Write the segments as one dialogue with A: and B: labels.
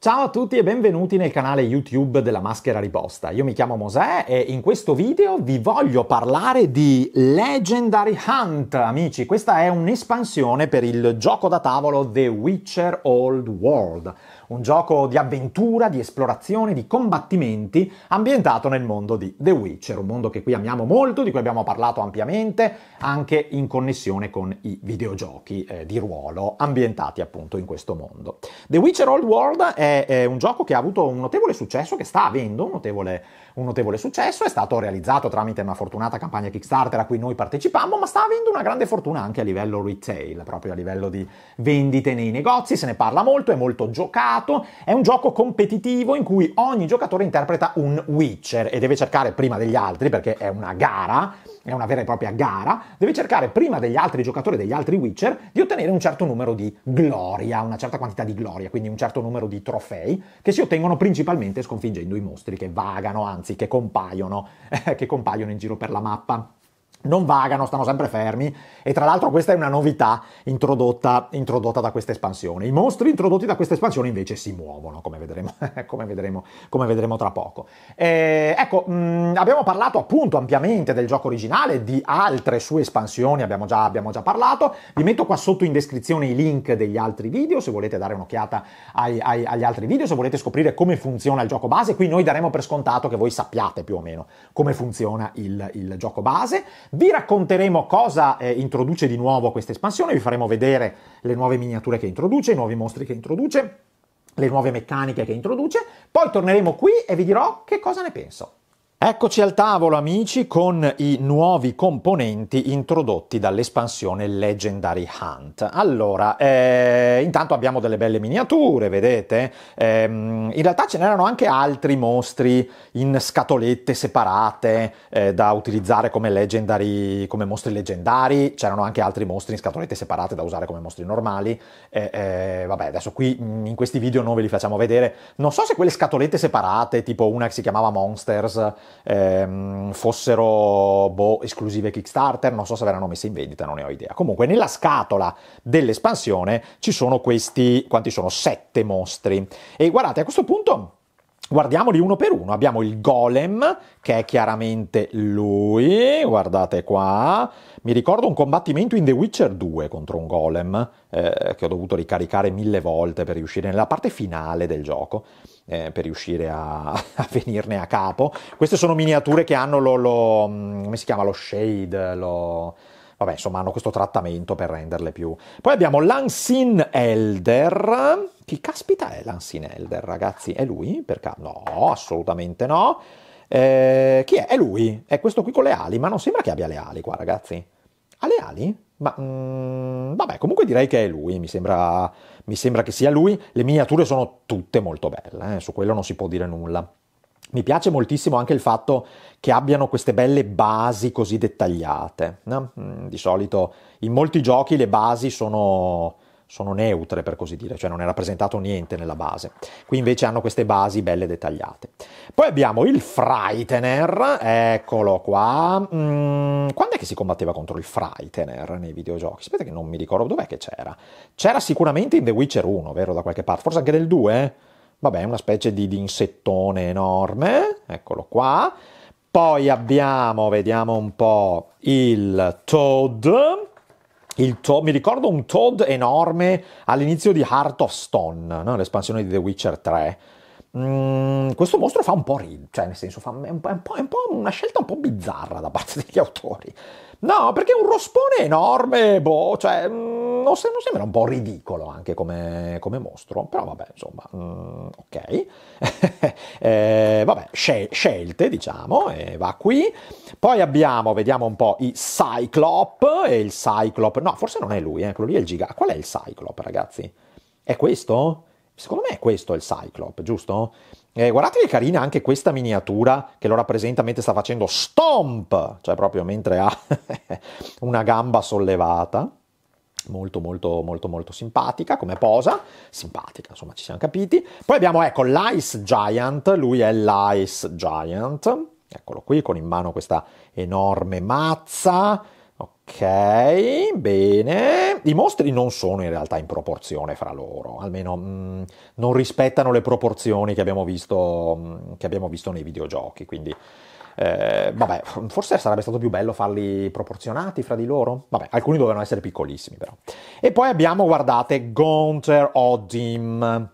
A: Ciao a tutti e benvenuti nel canale YouTube della Maschera Riposta. Io mi chiamo Mosè e in questo video vi voglio parlare di Legendary Hunt, amici. Questa è un'espansione per il gioco da tavolo The Witcher Old World un gioco di avventura, di esplorazione, di combattimenti ambientato nel mondo di The Witcher, un mondo che qui amiamo molto, di cui abbiamo parlato ampiamente, anche in connessione con i videogiochi eh, di ruolo ambientati appunto in questo mondo. The Witcher Old World è, è un gioco che ha avuto un notevole successo, che sta avendo un notevole successo un notevole successo, è stato realizzato tramite una fortunata campagna Kickstarter a cui noi partecipammo, ma sta avendo una grande fortuna anche a livello retail, proprio a livello di vendite nei negozi, se ne parla molto, è molto giocato, è un gioco competitivo in cui ogni giocatore interpreta un Witcher e deve cercare prima degli altri, perché è una gara, è una vera e propria gara, deve cercare prima degli altri giocatori, degli altri Witcher, di ottenere un certo numero di gloria, una certa quantità di gloria, quindi un certo numero di trofei, che si ottengono principalmente sconfiggendo i mostri che vagano, anzi che compaiono, che compaiono in giro per la mappa non vagano, stanno sempre fermi e tra l'altro questa è una novità introdotta, introdotta da questa espansione. I mostri introdotti da questa espansione invece si muovono, come vedremo, come vedremo, come vedremo tra poco. Eh, ecco, mh, mm, abbiamo parlato appunto ampiamente del gioco originale, di altre sue espansioni abbiamo già, abbiamo già, parlato, vi metto qua sotto in descrizione i link degli altri video se volete dare un'occhiata ai, ai, agli altri video, se volete scoprire come funziona il gioco base, qui noi daremo per scontato che voi sappiate più o meno come funziona il, il gioco base. Vi racconteremo cosa eh, introduce di nuovo questa espansione, vi faremo vedere le nuove miniature che introduce, i nuovi mostri che introduce, le nuove meccaniche che introduce, poi torneremo qui e vi dirò che cosa ne penso. Eccoci al tavolo amici con i nuovi componenti introdotti dall'espansione Legendary Hunt. Allora, eh, intanto abbiamo delle belle miniature, vedete? Eh, in realtà ce n'erano anche altri mostri in scatolette separate eh, da utilizzare come, legendary, come mostri leggendari, c'erano anche altri mostri in scatolette separate da usare come mostri normali. Eh, eh, vabbè, adesso qui mm, in questi video non ve li facciamo vedere. Non so se quelle scatolette separate, tipo una che si chiamava Monsters, ehm, fossero boh, esclusive Kickstarter, non so se verranno messe in vendita, non ne ho idea. Comunque nella scatola dell'espansione ci sono questi, quanti sono? Sette mostri. E guardate, a questo punto... Guardiamoli uno per uno. Abbiamo il Golem, che è chiaramente lui. Guardate qua. Mi ricordo un combattimento in The Witcher 2 contro un Golem, eh, che ho dovuto ricaricare mille volte per riuscire nella parte finale del gioco eh, per riuscire a, a, venirne a capo. Queste sono miniature che hanno lo, lo mm, come si chiama, lo shade, lo vabbè, insomma, hanno questo trattamento per renderle più. Poi abbiamo Lansin Elder. Chi caspita è Lansin Elder, ragazzi? È lui? Per caso? No, assolutamente no. Eh, chi è? È lui. È questo qui con le ali, ma non sembra che abbia le ali qua, ragazzi. Ha le ali? Ma mh, mm, vabbè, comunque direi che è lui, mi sembra, mi sembra, che sia lui. Le miniature sono tutte molto belle, eh? su quello non si può dire nulla. Mi piace moltissimo anche il fatto che abbiano queste belle basi così dettagliate. No? Mm, di solito in molti giochi le basi sono, sono neutre per così dire, cioè non è rappresentato niente nella base. Qui invece hanno queste basi belle dettagliate. Poi abbiamo il Frightener, eccolo qua. Mm, quando è che si combatteva contro il Frightener nei videogiochi? Aspetta che non mi ricordo dov'è che c'era. C'era sicuramente in The Witcher 1, vero, da qualche parte, forse anche nel 2. Vabbè, una specie di, di insettone enorme, eccolo qua. Poi abbiamo, vediamo un po', il Toad To- mi ricordo un Todd enorme all'inizio di Heart of Stone, no? l'espansione di The Witcher 3. Mm, questo mostro fa un po' ridere, cioè nel senso fa, è, un po', è, un po', una scelta un po' bizzarra da parte degli autori. No, perché un rospone enorme, boh, cioè, mm, non, se, non sembra un po' ridicolo anche come, come mostro, però vabbè, insomma, mh, mm, ok. eh, vabbè, scel- scelte, diciamo, e va qui. Poi abbiamo, vediamo un po', i Cyclop, e il Cyclop, no, forse non è lui, eh, quello lì è il Giga. Qual è il Cyclop, ragazzi? È questo? Secondo me è questo il Cyclop, giusto? Eh, guardate che carina anche questa miniatura che lo rappresenta mentre sta facendo stomp, cioè proprio mentre ha una gamba sollevata. Molto, molto, molto, molto simpatica come posa. Simpatica, insomma, ci siamo capiti. Poi abbiamo, ecco, l'Ice Giant. Lui è l'Ice Giant. Eccolo qui, con in mano questa enorme mazza Ok, bene. I mostri non sono in realtà in proporzione fra loro, almeno mh, mm, non rispettano le proporzioni che abbiamo visto, mh, mm, che abbiamo visto nei videogiochi, quindi eh, vabbè, forse sarebbe stato più bello farli proporzionati fra di loro. Vabbè, alcuni dovevano essere piccolissimi però. E poi abbiamo, guardate, Gunther Odim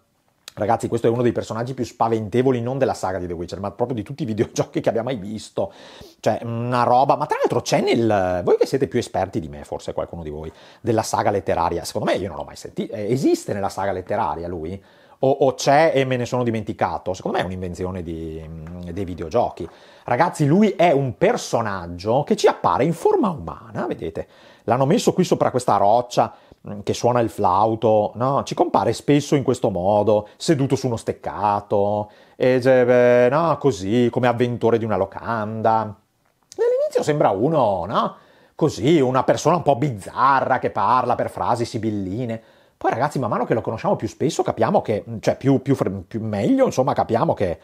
A: Ragazzi, questo è uno dei personaggi più spaventevoli non della saga di The Witcher, ma proprio di tutti i videogiochi che abbia mai visto. Cioè, una roba, ma tra l'altro c'è nel voi che siete più esperti di me, forse qualcuno di voi, della saga letteraria. Secondo me io non l'ho mai sentito. Eh, esiste nella saga letteraria lui? O, o, c'è e me ne sono dimenticato? Secondo me è un'invenzione di, mm, dei videogiochi. Ragazzi, lui è un personaggio che ci appare in forma umana, vedete? L'hanno messo qui sopra questa roccia Mm, che suona il flauto, no? Ci compare spesso in questo modo, seduto su uno steccato, e, no, così, come avventore di una locanda. All'inizio sembra uno, no? Così, una persona un po' bizzarra che parla per frasi sibilline. Poi ragazzi, man mano che lo conosciamo più spesso, capiamo che, mm, cioè più, più, più meglio, insomma, capiamo che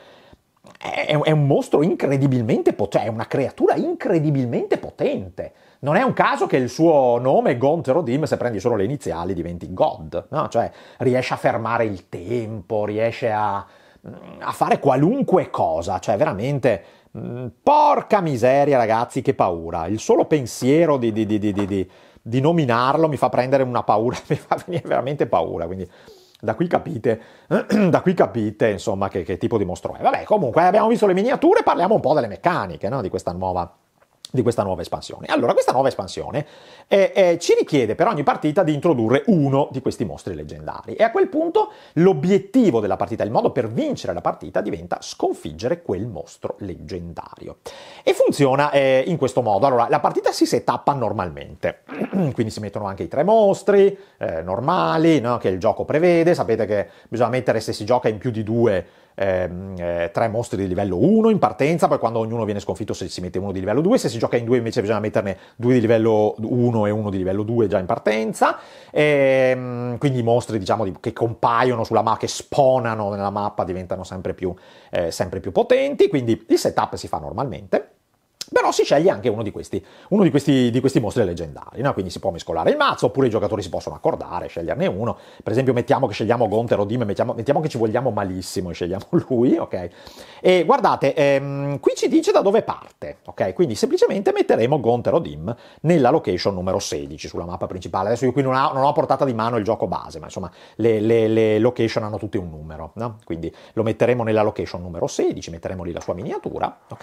A: è, è un mostro incredibilmente potente, cioè, è una creatura incredibilmente potente non è un caso che il suo nome, Gontero Dim, se prendi solo le iniziali diventi God, no? Cioè riesce a fermare il tempo, riesce a, mm, a fare qualunque cosa, cioè veramente... Mm, porca miseria, ragazzi, che paura! Il solo pensiero di, di, di, di nominarlo mi fa prendere una paura, mi fa venire veramente paura. Quindi da qui capite, da qui capite insomma che, che, tipo di mostro è. Vabbè, comunque abbiamo visto le miniature, parliamo un po' delle meccaniche no? di questa nuova di questa nuova espansione. Allora, questa nuova espansione eh, eh, ci richiede per ogni partita di introdurre uno di questi mostri leggendari e a quel punto l'obiettivo della partita, il modo per vincere la partita diventa sconfiggere quel mostro leggendario. E funziona eh, in questo modo. Allora, la partita si setappa normalmente, quindi si mettono anche i tre mostri eh, normali no? che il gioco prevede, sapete che bisogna mettere se si gioca in più di due ehm, eh, tre mostri di livello 1 in partenza, poi quando ognuno viene sconfitto se si mette uno di livello 2, se si gioca in due invece bisogna metterne due di livello 1 e uno di livello 2 già in partenza, ehm, quindi i mostri diciamo che compaiono sulla mappa, che spawnano nella mappa diventano sempre più, eh, sempre più potenti, quindi il setup si fa normalmente. Però si sceglie anche uno di questi, uno di questi, di questi mostri leggendari, no? quindi si può mescolare il mazzo, oppure i giocatori si possono accordare, sceglierne uno. Per esempio mettiamo che scegliamo Gonter o Dim, mettiamo, mettiamo, che ci vogliamo malissimo e scegliamo lui, ok? E guardate, ehm, qui ci dice da dove parte, ok? Quindi semplicemente metteremo Gonter o Dim nella location numero 16 sulla mappa principale. Adesso io qui non ho, non ho portata di mano il gioco base, ma insomma le, le, le location hanno tutte un numero, no? Quindi lo metteremo nella location numero 16, metteremo lì la sua miniatura, ok?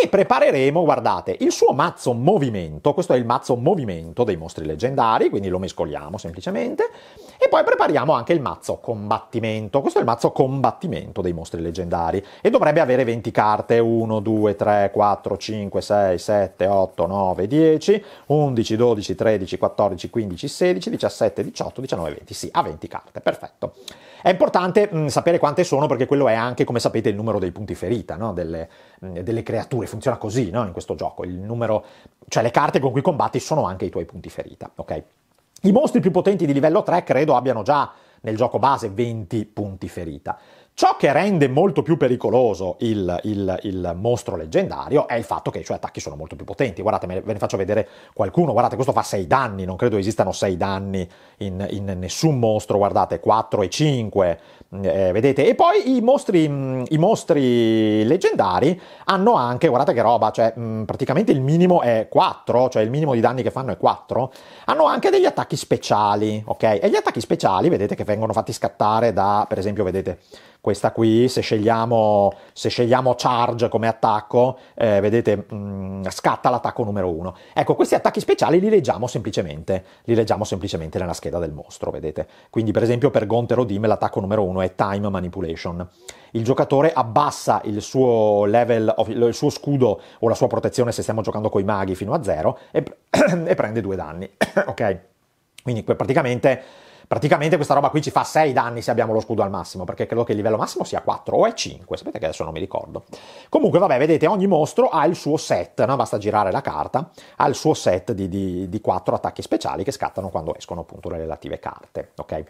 A: E prepareremo vedremo, diciamo, guardate, il suo mazzo movimento, questo è il mazzo movimento dei mostri leggendari, quindi lo mescoliamo semplicemente, e poi prepariamo anche il mazzo combattimento, questo è il mazzo combattimento dei mostri leggendari, e dovrebbe avere 20 carte, 1, 2, 3, 4, 5, 6, 7, 8, 9, 10, 11, 12, 13, 14, 15, 16, 17, 18, 19, 20, sì, ha 20 carte, perfetto. È importante mh, mm, sapere quante sono perché quello è anche, come sapete, il numero dei punti ferita, no? delle, mh, mm, delle creature, funziona così, no? in questo gioco, Il numero, cioè le carte con cui combatti sono anche i tuoi punti ferita, ok? I mostri più potenti di livello 3 credo abbiano già nel gioco base 20 punti ferita. Ciò che rende molto più pericoloso il, il, il, mostro leggendario è il fatto che i suoi attacchi sono molto più potenti. Guardate, ve ne faccio vedere qualcuno. Guardate, questo fa 6 danni. Non credo esistano 6 danni in, in, nessun mostro. Guardate, 4 e 5. Mm, eh, vedete? E poi i mostri, mm, i mostri, leggendari hanno anche, guardate che roba, cioè mm, praticamente il minimo è 4, cioè il minimo di danni che fanno è 4. Hanno anche degli attacchi speciali, ok? E gli attacchi speciali, vedete, che vengono fatti scattare da, per esempio, vedete questa qui, se scegliamo, se scegliamo charge come attacco, eh, vedete, mh, mm, scatta l'attacco numero 1. Ecco, questi attacchi speciali li leggiamo semplicemente, li leggiamo semplicemente nella scheda del mostro, vedete. Quindi, per esempio, per Gonter Odim l'attacco numero 1 è Time Manipulation. Il giocatore abbassa il suo level, of, il suo scudo o la sua protezione se stiamo giocando con i maghi fino a 0 e, e prende due danni, ok? Quindi praticamente Praticamente questa roba qui ci fa 6 danni se abbiamo lo scudo al massimo, perché credo che il livello massimo sia 4 o è 5, sapete che adesso non mi ricordo. Comunque, vabbè, vedete, ogni mostro ha il suo set, no? basta girare la carta, ha il suo set di, di, di 4 attacchi speciali che scattano quando escono appunto le relative carte, ok?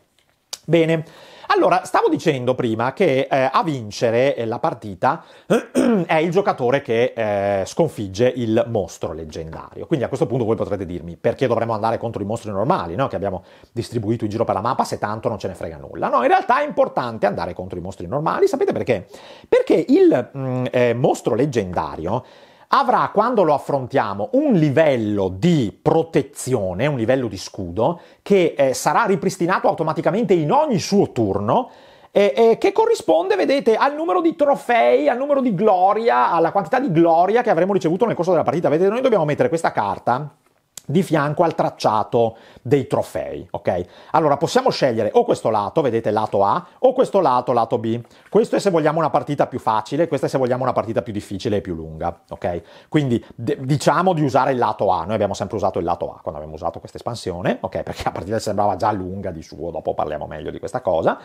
A: Bene. Allora, stavo dicendo prima che eh, a vincere eh, la partita è il giocatore che eh, sconfigge il mostro leggendario. Quindi a questo punto voi potrete dirmi perché dovremmo andare contro i mostri normali, no? che abbiamo distribuito in giro per la mappa, se tanto non ce ne frega nulla. No, in realtà è importante andare contro i mostri normali. Sapete perché? Perché il mh, mm, eh, mostro leggendario avrà quando lo affrontiamo un livello di protezione, un livello di scudo, che eh, sarà ripristinato automaticamente in ogni suo turno, eh, eh, che corrisponde, vedete, al numero di trofei, al numero di gloria, alla quantità di gloria che avremo ricevuto nel corso della partita. Vedete, noi dobbiamo mettere questa carta di fianco al tracciato dei trofei, ok? Allora possiamo scegliere o questo lato, vedete lato A, o questo lato, lato B. Questo è se vogliamo una partita più facile, questa è se vogliamo una partita più difficile e più lunga, ok? Quindi d- diciamo di usare il lato A, noi abbiamo sempre usato il lato A quando abbiamo usato questa espansione, ok? Perché la partita sembrava già lunga di suo, dopo parliamo meglio di questa cosa.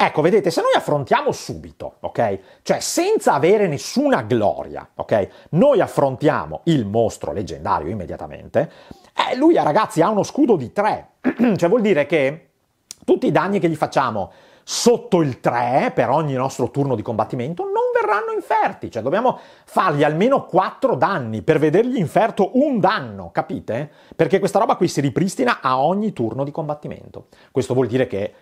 A: Ecco, vedete, se noi affrontiamo subito, ok? Cioè senza avere nessuna gloria, ok? Noi affrontiamo il mostro leggendario immediatamente. Eh, lui, ragazzi, ha uno scudo di 3. cioè vuol dire che tutti i danni che gli facciamo sotto il 3 per ogni nostro turno di combattimento non verranno inferti, cioè dobbiamo fargli almeno 4 danni per vedergli inferto un danno, capite? Perché questa roba qui si ripristina a ogni turno di combattimento. Questo vuol dire che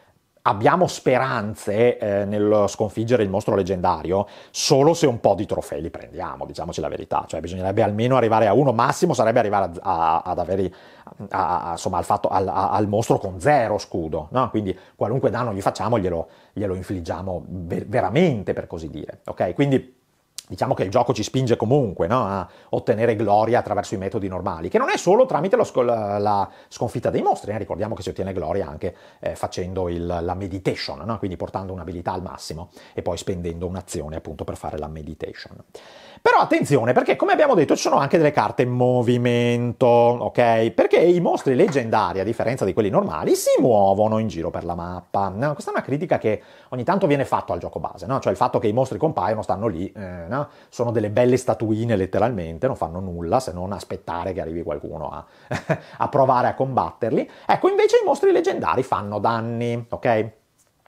A: abbiamo speranze eh, nel sconfiggere il mostro leggendario solo se un po' di trofei li prendiamo, diciamoci la verità, cioè bisognerebbe almeno arrivare a uno, massimo sarebbe arrivare a, a, ad avere a, insomma, al, fatto, al, al, mostro con zero scudo, no? quindi qualunque danno gli facciamo glielo, glielo infliggiamo ver- veramente per così dire, ok? Quindi diciamo che il gioco ci spinge comunque no? a ottenere gloria attraverso i metodi normali, che non è solo tramite sc- la sconfitta dei mostri, eh? ricordiamo che si ottiene gloria anche eh, facendo il, la meditation, no? quindi portando un'abilità al massimo e poi spendendo un'azione appunto per fare la meditation. Però attenzione, perché come abbiamo detto ci sono anche delle carte in movimento, ok? Perché i mostri leggendari, a differenza di quelli normali, si muovono in giro per la mappa. No? questa è una critica che ogni tanto viene fatta al gioco base, cioè il fatto che i mostri compaiono, stanno lì, eh, scena, sono delle belle statuine letteralmente, non fanno nulla se non aspettare che arrivi qualcuno a, a provare a combatterli. Ecco, invece i mostri leggendari fanno danni, ok?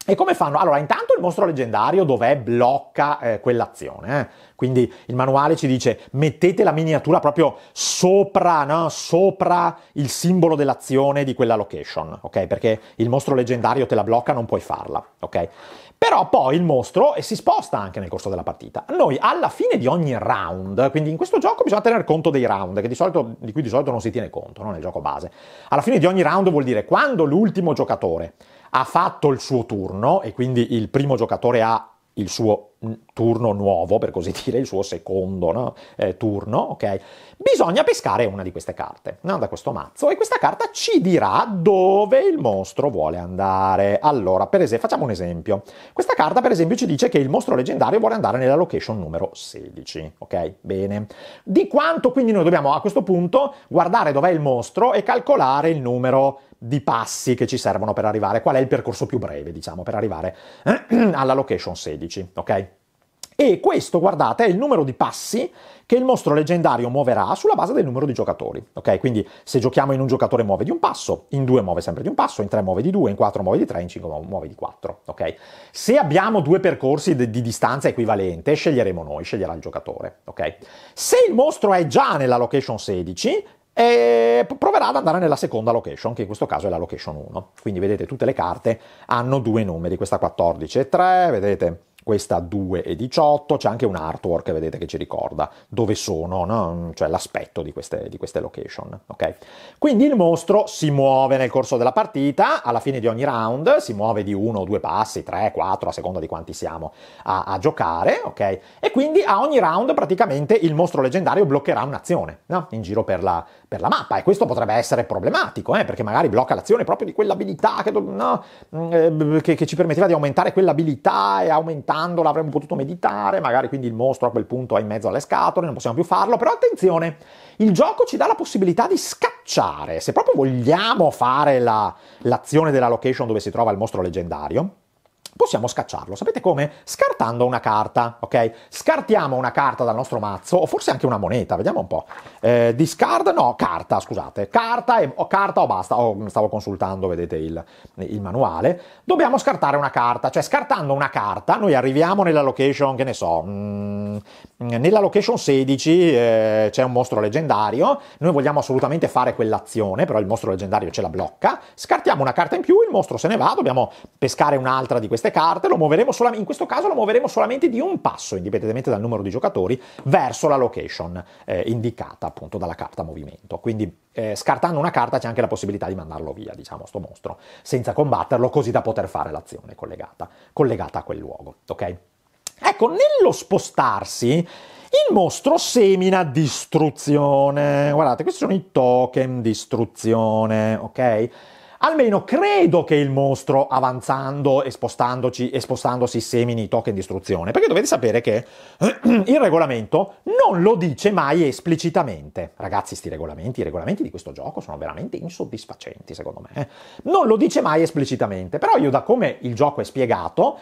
A: E come fanno? Allora, intanto il mostro leggendario dov'è blocca eh, quell'azione. Eh? Quindi il manuale ci dice mettete la miniatura proprio sopra, no? sopra il simbolo dell'azione di quella location, ok? Perché il mostro leggendario te la blocca, non puoi farla, ok? Però poi il mostro si sposta anche nel corso della partita. Noi alla fine di ogni round, quindi in questo gioco bisogna tener conto dei round, di, solito, di cui di solito non si tiene conto, no? nel gioco base. Alla fine di ogni round vuol dire quando l'ultimo giocatore ha fatto il suo turno e quindi il primo giocatore ha il suo mm, turno nuovo, per così dire, il suo secondo no? eh, turno, ok? Bisogna pescare una di queste carte no? da questo mazzo e questa carta ci dirà dove il mostro vuole andare. Allora, per esempio, facciamo un esempio. Questa carta, per esempio, ci dice che il mostro leggendario vuole andare nella location numero 16, ok? Bene. Di quanto quindi noi dobbiamo a questo punto guardare dov'è il mostro e calcolare il numero 16 di passi che ci servono per arrivare, qual è il percorso più breve, diciamo, per arrivare alla location 16, ok? E questo, guardate, è il numero di passi che il mostro leggendario muoverà sulla base del numero di giocatori. Ok, quindi se giochiamo in un giocatore muove di un passo, in due muove sempre di un passo, in tre muove di due, in quattro muove di tre, in cinque muove di quattro. Ok, se abbiamo due percorsi di, di distanza equivalente, sceglieremo noi, sceglierà il giocatore. Ok, se il mostro è già nella location 16, e proverà ad andare nella seconda location, che in questo caso è la location 1. Quindi vedete tutte le carte hanno due numeri, questa 14 e 3, vedete questa 2 e 18, c'è anche un artwork, vedete che ci ricorda dove sono, no? cioè l'aspetto di queste, di queste location. Okay? Quindi il mostro si muove nel corso della partita, alla fine di ogni round si muove di uno o due passi, 3, quattro, a seconda di quanti siamo a, a giocare, okay? e quindi a ogni round praticamente il mostro leggendario bloccherà un'azione no? in giro per la, per la mappa e questo potrebbe essere problematico eh, perché magari blocca l'azione proprio di quell'abilità che, no, mm, eh, che, che, ci permetteva di aumentare quell'abilità e aumentandola avremmo potuto meditare, magari quindi il mostro a quel punto è in mezzo alle scatole, non possiamo più farlo, però attenzione, il gioco ci dà la possibilità di scacciare, se proprio vogliamo fare la, l'azione della location dove si trova il mostro leggendario, possiamo scacciarlo. Sapete come? Scartando una carta, ok? Scartiamo una carta dal nostro mazzo, o forse anche una moneta, vediamo un po'. Eh, discard, no, carta, scusate. Carta, e, o, carta o basta. Oh, stavo consultando, vedete, il, il manuale. Dobbiamo scartare una carta, cioè scartando una carta noi arriviamo nella location, che ne so, mh, mm, nella location 16 eh, c'è un mostro leggendario, noi vogliamo assolutamente fare quell'azione, però il mostro leggendario ce la blocca, scartiamo una carta in più, il mostro se ne va, dobbiamo pescare un'altra di queste queste carte lo muoveremo solamente, in questo caso lo muoveremo solamente di un passo, indipendentemente dal numero di giocatori, verso la location eh, indicata appunto dalla carta movimento. Quindi eh, scartando una carta c'è anche la possibilità di mandarlo via, diciamo, sto mostro, senza combatterlo, così da poter fare l'azione collegata, collegata a quel luogo, ok? Ecco, nello spostarsi... Il mostro semina distruzione. Guardate, questi sono i token distruzione, ok? Almeno credo che il mostro avanzando e, spostandoci, e spostandosi semini i token di istruzione, perché dovete sapere che il regolamento non lo dice mai esplicitamente. Ragazzi, sti regolamenti, i regolamenti di questo gioco sono veramente insoddisfacenti, secondo me. Non lo dice mai esplicitamente, però io da come il gioco è spiegato,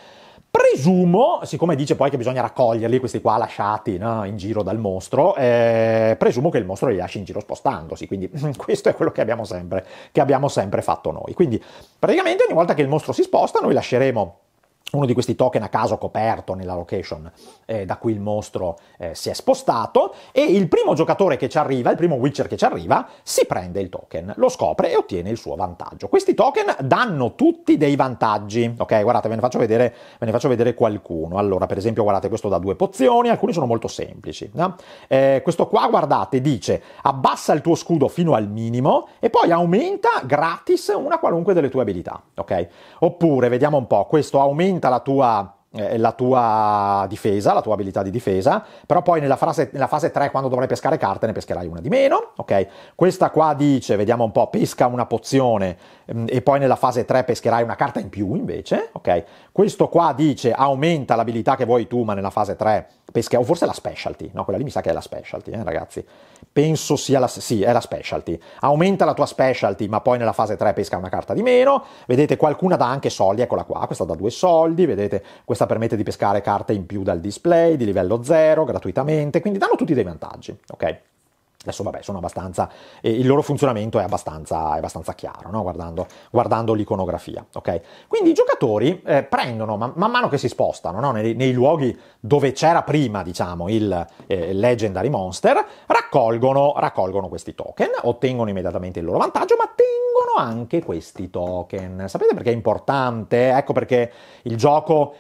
A: Presumo, siccome dice poi che bisogna raccoglierli, questi qua lasciati no, in giro dal mostro, eh, presumo che il mostro li lasci in giro spostandosi, quindi questo è quello che abbiamo sempre, che abbiamo sempre fatto noi. Quindi praticamente ogni volta che il mostro si sposta noi lasceremo uno di questi token a caso coperto nella location eh, da cui il mostro eh, si è spostato e il primo giocatore che ci arriva, il primo Witcher che ci arriva, si prende il token, lo scopre e ottiene il suo vantaggio. Questi token danno tutti dei vantaggi, ok? Guardate, ve ne faccio vedere, ve ne faccio vedere qualcuno. Allora, per esempio, guardate questo da due pozioni, alcuni sono molto semplici. No? Eh, questo qua, guardate, dice abbassa il tuo scudo fino al minimo e poi aumenta gratis una qualunque delle tue abilità, ok? Oppure, vediamo un po', questo aumenta aumenta la tua eh, la tua difesa, la tua abilità di difesa, però poi nella fase, nella fase, 3 quando dovrai pescare carte ne pescherai una di meno, ok? Questa qua dice, vediamo un po', pesca una pozione mm, e poi nella fase 3 pescherai una carta in più invece, ok? Questo qua dice aumenta l'abilità che vuoi tu, ma nella fase 3 pesca, o forse la specialty, no, quella lì mi sa che è la specialty, eh, ragazzi. Penso sia la, sì, è la specialty. Aumenta la tua specialty, ma poi nella fase 3 pesca una carta di meno. Vedete, qualcuna dà anche soldi, eccola qua, questa dà due soldi, vedete, questa permette di pescare carte in più dal display, di livello 0, gratuitamente, quindi danno tutti dei vantaggi, ok? Adesso vabbè, sono abbastanza, eh, il loro funzionamento è abbastanza, è abbastanza chiaro, no? guardando, guardando, l'iconografia. Okay? Quindi i giocatori eh, prendono, man, man, mano che si spostano no? nei, nei, luoghi dove c'era prima diciamo, il eh, Legendary Monster, raccolgono, raccolgono questi token, ottengono immediatamente il loro vantaggio, ma tengono anche questi token. Sapete perché è importante? Ecco perché il gioco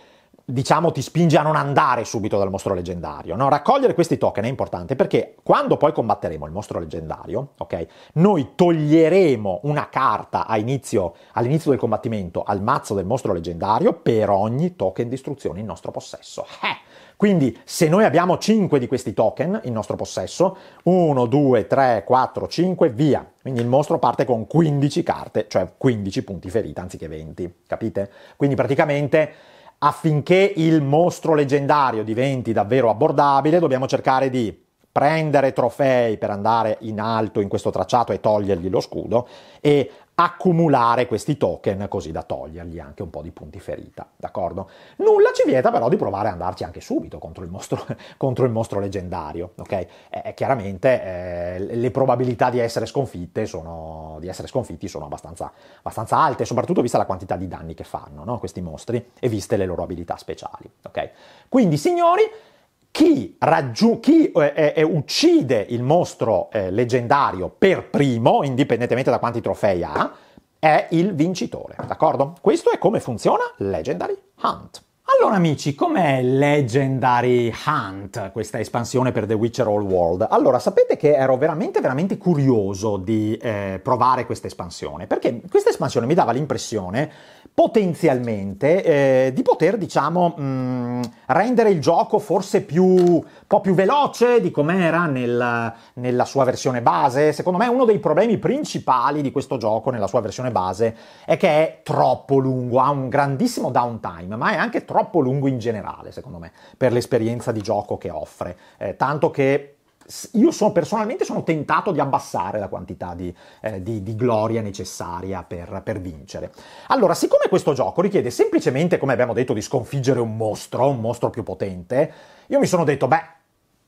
A: diciamo, ti spinge a non andare subito dal mostro leggendario. No? Raccogliere questi token è importante perché quando poi combatteremo il mostro leggendario, ok, noi toglieremo una carta inizio, all'inizio del combattimento al mazzo del mostro leggendario per ogni token di istruzione in nostro possesso. Eh! Quindi se noi abbiamo 5 di questi token in nostro possesso, 1, 2, 3, 4, 5, via. Quindi il mostro parte con 15 carte, cioè 15 punti ferita anziché 20, capite? Quindi praticamente affinché il mostro leggendario diventi davvero abbordabile, dobbiamo cercare di prendere trofei per andare in alto in questo tracciato e togliergli lo scudo e accumulare questi token così da togliergli anche un po' di punti ferita, d'accordo? Nulla ci vieta però di provare ad andarci anche subito contro il mostro, contro il mostro leggendario, ok? Eh, eh, chiaramente eh, le probabilità di essere, sono, di essere sconfitti sono abbastanza, abbastanza, alte, soprattutto vista la quantità di danni che fanno no? questi mostri e viste le loro abilità speciali, ok? Quindi signori chi, raggiu- chi eh, eh, eh, uccide il mostro eh, leggendario per primo, indipendentemente da quanti trofei ha, è il vincitore, d'accordo? Questo è come funziona Legendary Hunt. Allora amici, com'è Legendary Hunt, questa espansione per The Witcher All World? Allora, sapete che ero veramente, veramente curioso di eh, provare questa espansione, perché questa espansione mi dava l'impressione potenzialmente eh, di poter, diciamo, mh, mm, rendere il gioco forse più, un po' più veloce di com'era nel, nella sua versione base. Secondo me uno dei problemi principali di questo gioco nella sua versione base è che è troppo lungo, ha un grandissimo downtime, ma è anche troppo lungo in generale, secondo me, per l'esperienza di gioco che offre. Eh, tanto che io sono, personalmente sono tentato di abbassare la quantità di, eh, di, di gloria necessaria per, per, vincere. Allora, siccome questo gioco richiede semplicemente, come abbiamo detto, di sconfiggere un mostro, un mostro più potente, io mi sono detto, beh,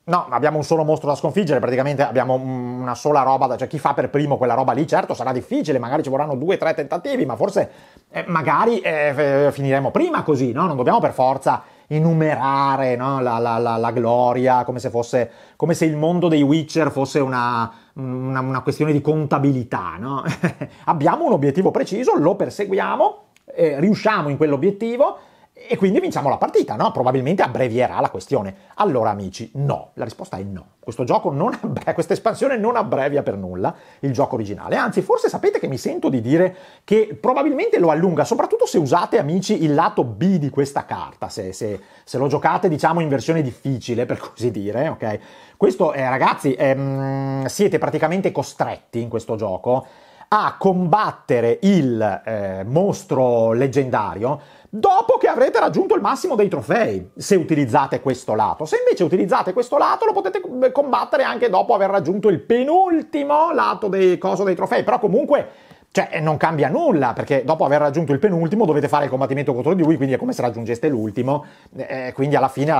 A: no, abbiamo un solo mostro da sconfiggere, praticamente abbiamo una sola roba, da, cioè chi fa per primo quella roba lì, certo sarà difficile, magari ci vorranno due o tre tentativi, ma forse eh, magari eh, finiremo prima così, no? Non dobbiamo per forza enumerare no? la, la, la, la, gloria, come se, fosse, come se il mondo dei Witcher fosse una, una, una questione di contabilità. No? Abbiamo un obiettivo preciso, lo perseguiamo, eh, riusciamo in quell'obiettivo e quindi vinciamo la partita, no? Probabilmente abbrevierà la questione. Allora, amici, no, la risposta è no. Questo gioco non abbre- questa espansione non abbrevia per nulla il gioco originale. Anzi, forse sapete che mi sento di dire che probabilmente lo allunga, soprattutto se usate, amici, il lato B di questa carta, se, se, se lo giocate, diciamo, in versione difficile, per così dire, ok? Questo, eh, ragazzi, ehm, siete praticamente costretti in questo gioco a combattere il eh, mostro leggendario dopo che avrete raggiunto il massimo dei trofei, se utilizzate questo lato. Se invece utilizzate questo lato lo potete eh, combattere anche dopo aver raggiunto il penultimo lato dei, coso dei trofei, però comunque... Cioè, eh, non cambia nulla, perché dopo aver raggiunto il penultimo dovete fare il combattimento contro di lui, quindi è come se raggiungeste l'ultimo. Eh, eh quindi alla fine,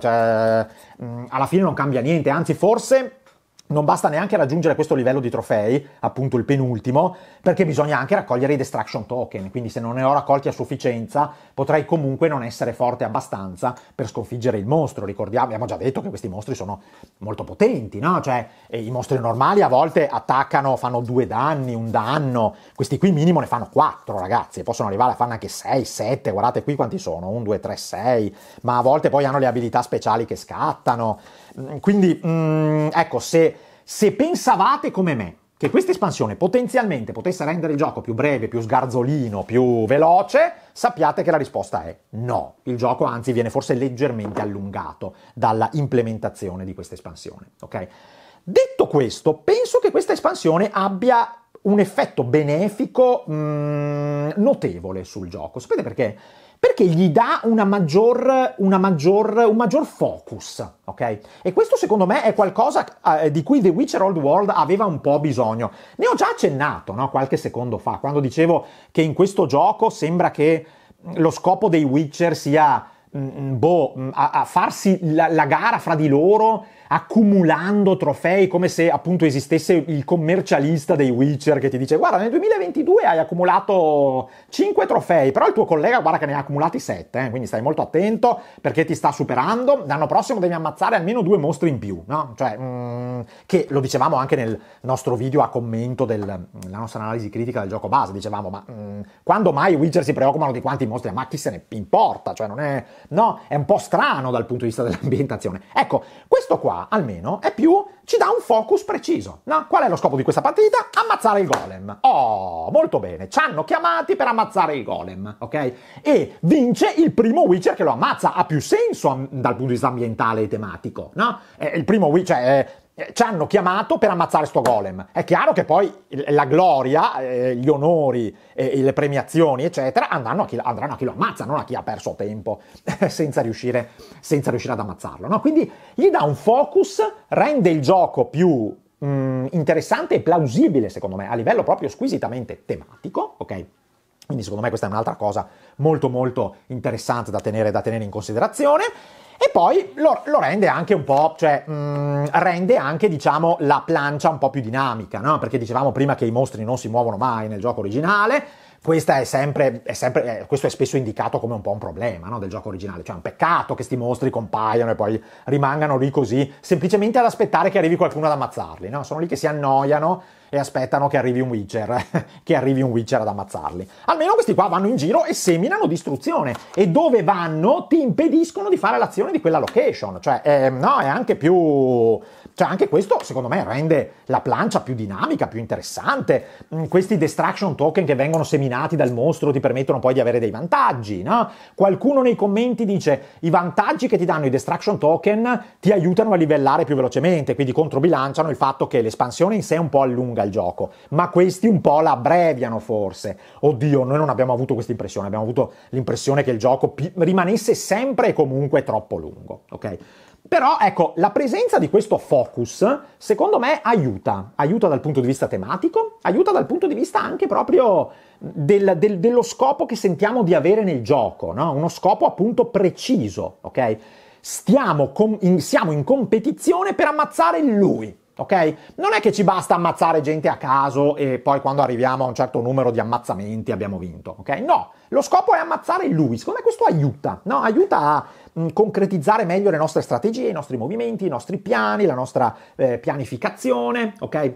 A: cioè, mm, alla fine non cambia niente, anzi forse non basta neanche raggiungere questo livello di trofei, appunto il penultimo, perché bisogna anche raccogliere i destruction token, quindi se non ne ho raccolti a sufficienza potrei comunque non essere forte abbastanza per sconfiggere il mostro. Ricordiamo, abbiamo già detto che questi mostri sono molto potenti, no? Cioè i mostri normali a volte attaccano, fanno due danni, un danno, questi qui minimo ne fanno quattro ragazzi, possono arrivare a farne anche sei, sette, guardate qui quanti sono, 1, due, tre, sei, ma a volte poi hanno le abilità speciali che scattano, quindi, mh, mm, ecco, se, se pensavate come me che questa espansione potenzialmente potesse rendere il gioco più breve, più sgarzolino, più veloce, sappiate che la risposta è no. Il gioco anzi viene forse leggermente allungato dalla implementazione di questa espansione, ok? Detto questo, penso che questa espansione abbia un effetto benefico mh, mm, notevole sul gioco. Sapete perché? perché gli dà maggior, maggior, un maggior focus, ok? E questo secondo me è qualcosa eh, di cui The Witcher Old World aveva un po' bisogno. Ne ho già accennato, no? Qualche secondo fa, quando dicevo che in questo gioco sembra che lo scopo dei Witcher sia, mh, boh, a, a farsi la, la gara fra di loro accumulando trofei come se appunto esistesse il commercialista dei Witcher che ti dice guarda nel 2022 hai accumulato 5 trofei, però il tuo collega guarda che ne ha accumulati 7, eh, quindi stai molto attento perché ti sta superando, l'anno prossimo devi ammazzare almeno due mostri in più, no? Cioè, mm, che lo dicevamo anche nel nostro video a commento della nostra analisi critica del gioco base, dicevamo ma mm, quando mai i Witcher si preoccupano di quanti mostri, ma chi se ne importa, cioè non è, no, è un po' strano dal punto di vista dell'ambientazione. Ecco, questo qua almeno è più, ci dà un focus preciso. No? Qual è lo scopo di questa partita? Ammazzare il golem. Oh, molto bene. Ci hanno chiamati per ammazzare il golem, ok? E vince il primo Witcher che lo ammazza. Ha più senso mm, dal punto di vista ambientale e tematico, no? Eh, il primo Witcher... Eh, eh, ci hanno chiamato per ammazzare sto golem. È chiaro che poi la gloria, eh, gli onori, le premiazioni, eccetera, andranno a, chi, andranno a chi lo ammazza, non a chi ha perso tempo senza, riuscire, senza riuscire ad ammazzarlo. No? Quindi gli dà un focus, rende il gioco più mh, mm, interessante e plausibile, secondo me, a livello proprio squisitamente tematico, ok? Quindi secondo me questa è un'altra cosa molto molto interessante da tenere, da tenere in considerazione. E poi lo, lo, rende anche un po', cioè mh, mm, rende anche diciamo la plancia un po' più dinamica, no? Perché dicevamo prima che i mostri non si muovono mai nel gioco originale, è sempre, è sempre, eh, questo è spesso indicato come un po' un problema no, del gioco originale, cioè è un peccato che questi mostri compaiano e poi rimangano lì così, semplicemente ad aspettare che arrivi qualcuno ad ammazzarli, no? sono lì che si annoiano e aspettano che arrivi un Witcher, che arrivi un Witcher ad ammazzarli. Almeno questi qua vanno in giro e seminano distruzione e dove vanno ti impediscono di fare l'azione di quella location, cioè eh, no, è anche più cioè anche questo secondo me rende la plancia più dinamica, più interessante. Mm, questi destruction token che vengono seminati dal mostro ti permettono poi di avere dei vantaggi, no? Qualcuno nei commenti dice i vantaggi che ti danno i destruction token ti aiutano a livellare più velocemente, quindi controbilanciano il fatto che l'espansione in sé un po' allunga il gioco, ma questi un po' la abbreviano forse. Oddio, noi non abbiamo avuto questa impressione, abbiamo avuto l'impressione che il gioco pi- rimanesse sempre e comunque troppo lungo, ok? Però ecco, la presenza di questo focus, secondo me, aiuta. Aiuta dal punto di vista tematico, aiuta dal punto di vista anche proprio del, del, dello scopo che sentiamo di avere nel gioco, no? uno scopo appunto preciso, ok? Stiamo com- in, siamo in competizione per ammazzare lui, ok? Non è che ci basta ammazzare gente a caso e poi quando arriviamo a un certo numero di ammazzamenti abbiamo vinto, ok? No, lo scopo è ammazzare lui, secondo me questo aiuta, no? Aiuta a mh, concretizzare meglio le nostre strategie, i nostri movimenti, i nostri piani, la nostra eh, pianificazione, ok?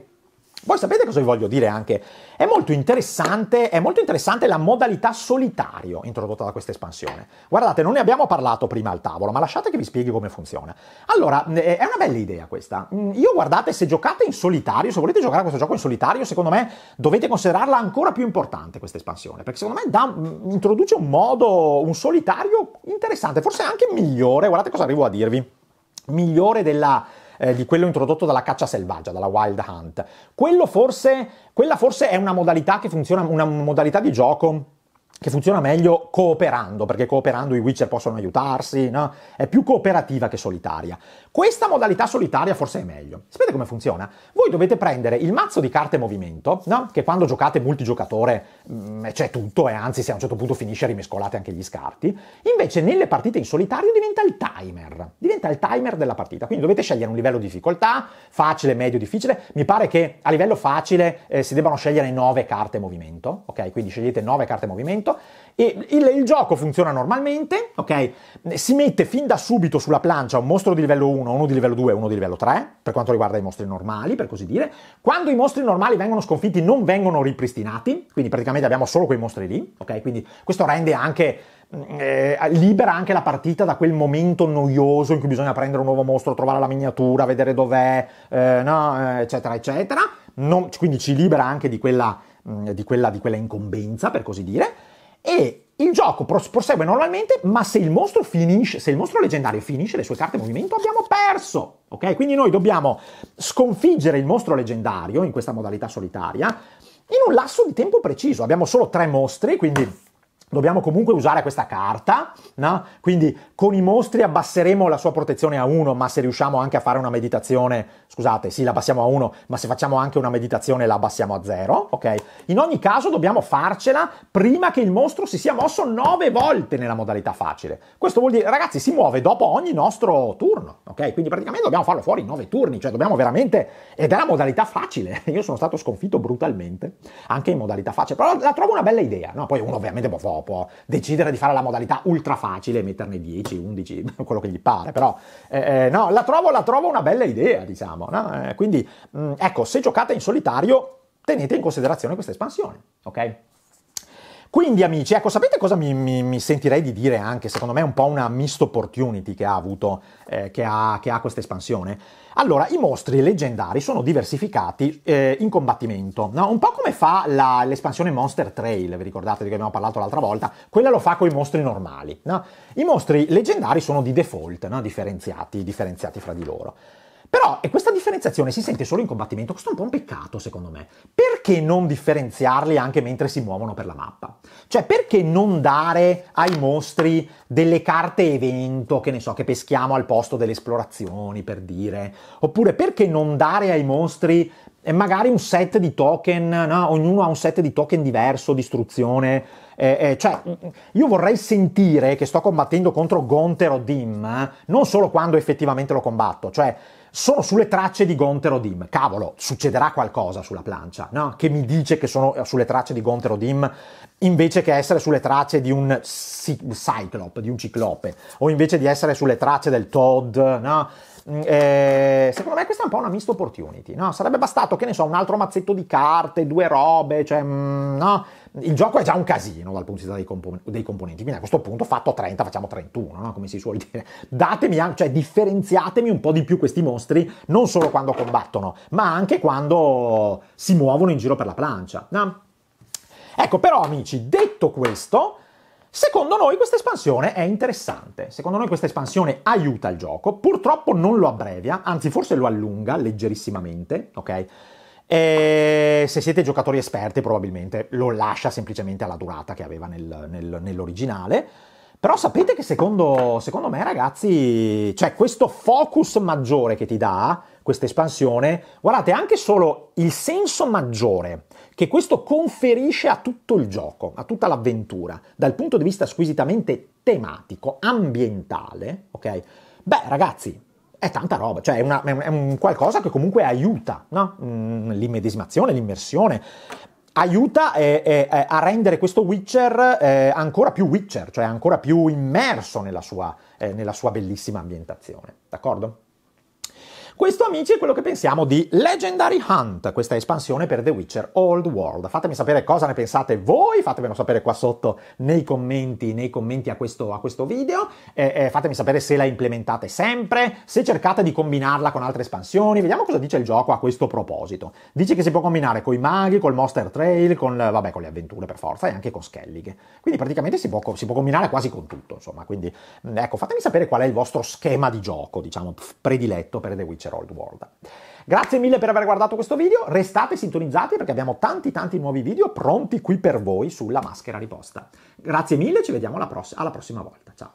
A: Voi sapete cosa vi voglio dire anche? È molto, è molto interessante, la modalità solitario introdotta da questa espansione. Guardate, non ne abbiamo parlato prima al tavolo, ma lasciate che vi spieghi come funziona. Allora, eh, è una bella idea questa. Mm, io guardate, se giocate in solitario, se volete giocare a questo gioco in solitario, secondo me dovete considerarla ancora più importante questa espansione, perché secondo me da, mm, introduce un modo, un solitario interessante, forse anche migliore, guardate cosa arrivo a dirvi, migliore della eh, di quello introdotto dalla caccia selvaggia, dalla Wild Hunt. Forse, quella forse è una modalità che funziona, una modalità di gioco che funziona meglio cooperando, perché cooperando i Witcher possono aiutarsi, no? È più cooperativa che solitaria. Questa modalità solitaria forse è meglio. Sapete come funziona? Voi dovete prendere il mazzo di carte movimento, no? Che quando giocate multigiocatore mh, mm, eh, c'è tutto, e eh, anzi se a un certo punto finisce rimescolate anche gli scarti. Invece nelle partite in solitario diventa il timer, diventa il timer della partita. Quindi dovete scegliere un livello di difficoltà, facile, medio, difficile. Mi pare che a livello facile eh, si debbano scegliere 9 carte movimento, ok? Quindi scegliete 9 carte movimento momento. Il, il, gioco funziona normalmente, ok? Si mette fin da subito sulla plancia un mostro di livello 1, uno di livello 2 e uno di livello 3, per quanto riguarda i mostri normali, per così dire. Quando i mostri normali vengono sconfitti non vengono ripristinati, quindi praticamente abbiamo solo quei mostri lì, ok? Quindi questo rende anche mm, eh, libera anche la partita da quel momento noioso in cui bisogna prendere un nuovo mostro, trovare la miniatura, vedere dov'è, eh, no, eh, eccetera, eccetera. Non, quindi ci libera anche di quella, mm, di, quella, di quella incombenza, per così dire e il gioco prosegue normalmente, ma se il mostro finisce, se il mostro leggendario finisce le sue carte movimento, abbiamo perso. Ok? Quindi noi dobbiamo sconfiggere il mostro leggendario in questa modalità solitaria in un lasso di tempo preciso. Abbiamo solo tre mostri, quindi dobbiamo comunque usare questa carta, no? quindi con i mostri abbasseremo la sua protezione a 1, ma se riusciamo anche a fare una meditazione, scusate, sì, la abbassiamo a 1, ma se facciamo anche una meditazione la abbassiamo a 0, ok? In ogni caso dobbiamo farcela prima che il mostro si sia mosso 9 volte nella modalità facile. Questo vuol dire, ragazzi, si muove dopo ogni nostro turno, ok? Quindi praticamente dobbiamo farlo fuori in 9 turni, cioè dobbiamo veramente... ed è la modalità facile, io sono stato sconfitto brutalmente, anche in modalità facile, però la trovo una bella idea, no? Poi uno ovviamente può farlo dopo, decidere di fare la modalità ultra facile, metterne 10, 11, quello che gli pare, però eh, eh, no, la trovo, la trovo, una bella idea, diciamo, no? eh, quindi mh, mm, ecco, se giocate in solitario tenete in considerazione questa espansione, ok? Quindi amici, ecco, sapete cosa mi, mi, mi, sentirei di dire anche? Secondo me è un po' una missed opportunity che ha avuto, eh, che ha, ha questa espansione allora, i mostri leggendari sono diversificati eh, in combattimento, no? un po' come fa la, l'espansione Monster Trail, vi ricordate di cui abbiamo parlato l'altra volta? Quella lo fa con i mostri normali. No? I mostri leggendari sono di default, no? differenziati, differenziati fra di loro. Però e questa differenziazione si sente solo in combattimento, questo è un po' un peccato secondo me. Perché non differenziarli anche mentre si muovono per la mappa? Cioè perché non dare ai mostri delle carte evento, che ne so, che peschiamo al posto delle esplorazioni per dire? Oppure perché non dare ai mostri eh, magari un set di token, no? ognuno ha un set di token diverso di istruzione? Eh, eh, cioè, mm, mm, io vorrei sentire che sto combattendo contro Gonter o Dim, eh, non solo quando effettivamente lo combatto, cioè sono sulle tracce di Gonter Odim. Cavolo, succederà qualcosa sulla plancia, no? Che mi dice che sono eh, sulle tracce di Gonter Odim invece che essere sulle tracce di un Cyclope, di un ciclope, o invece di essere sulle tracce del Todd, no? Mm, eh, secondo me questa è un po' una missed opportunity, no? Sarebbe bastato, che ne so, un altro mazzetto di carte, due robe, cioè, mh, mm, no? il gioco è già un casino dal punto di vista dei, compon- dei componenti, quindi a questo punto fatto 30 facciamo 31, no? come si suol dire. Datemi, cioè differenziatemi un po' di più questi mostri, non solo quando combattono, ma anche quando si muovono in giro per la plancia. No? Ecco, però amici, detto questo, Secondo noi questa espansione è interessante, secondo noi questa espansione aiuta il gioco, purtroppo non lo abbrevia, anzi forse lo allunga leggerissimamente, ok? E eh, se siete giocatori esperti probabilmente lo lascia semplicemente alla durata che aveva nel, nel, nell'originale. Però sapete che secondo, secondo me ragazzi, cioè questo focus maggiore che ti dà, questa espansione, guardate anche solo il senso maggiore che questo conferisce a tutto il gioco, a tutta l'avventura, dal punto di vista squisitamente tematico, ambientale, ok? Beh ragazzi, è tanta roba, cioè è, una, è un qualcosa che comunque aiuta, no? Mm, l'immedesimazione, l'immersione, aiuta eh, eh, a rendere questo Witcher eh, ancora più Witcher, cioè ancora più immerso nella sua, eh, nella sua bellissima ambientazione, d'accordo? Questo, amici, è quello che pensiamo di Legendary Hunt, questa espansione per The Witcher Old World. Fatemi sapere cosa ne pensate voi, fatemelo sapere qua sotto nei commenti, nei commenti a questo, a questo video. Eh, eh, fatemi sapere se la implementate sempre, se cercate di combinarla con altre espansioni. Vediamo cosa dice il gioco a questo proposito. Dice che si può combinare con i maghi, col Monster Trail, con, vabbè, con le avventure per forza e anche con Skellige. Quindi praticamente si può, si può combinare quasi con tutto, insomma. Quindi, ecco, fatemi sapere qual è il vostro schema di gioco, diciamo, prediletto per The Witcher vincerò Old World. Grazie mille per aver guardato questo video, restate sintonizzati perché abbiamo tanti tanti nuovi video pronti qui per voi sulla maschera riposta. Grazie mille, ci vediamo alla, pross- alla prossima volta, ciao!